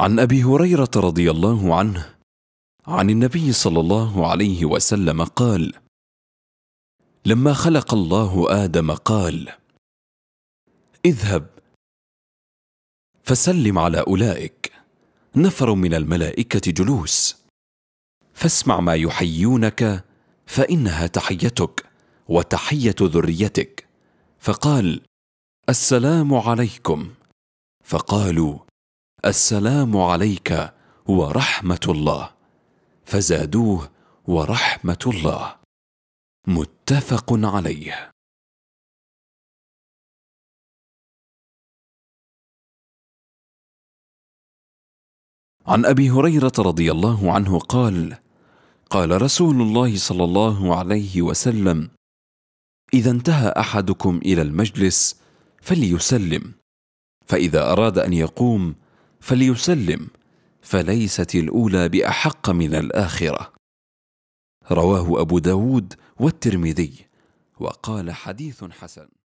عن ابي هريره رضي الله عنه عن النبي صلى الله عليه وسلم قال لما خلق الله ادم قال اذهب فسلم على اولئك نفر من الملائكه جلوس فاسمع ما يحيونك فانها تحيتك وتحيه ذريتك فقال السلام عليكم فقالوا السلام عليك ورحمه الله فزادوه ورحمه الله متفق عليه عن ابي هريره رضي الله عنه قال قال رسول الله صلى الله عليه وسلم اذا انتهى احدكم الى المجلس فليسلم فاذا اراد ان يقوم فليسلم فليست الأولى بأحق من الآخرة رواه أبو داود والترمذي وقال حديث حسن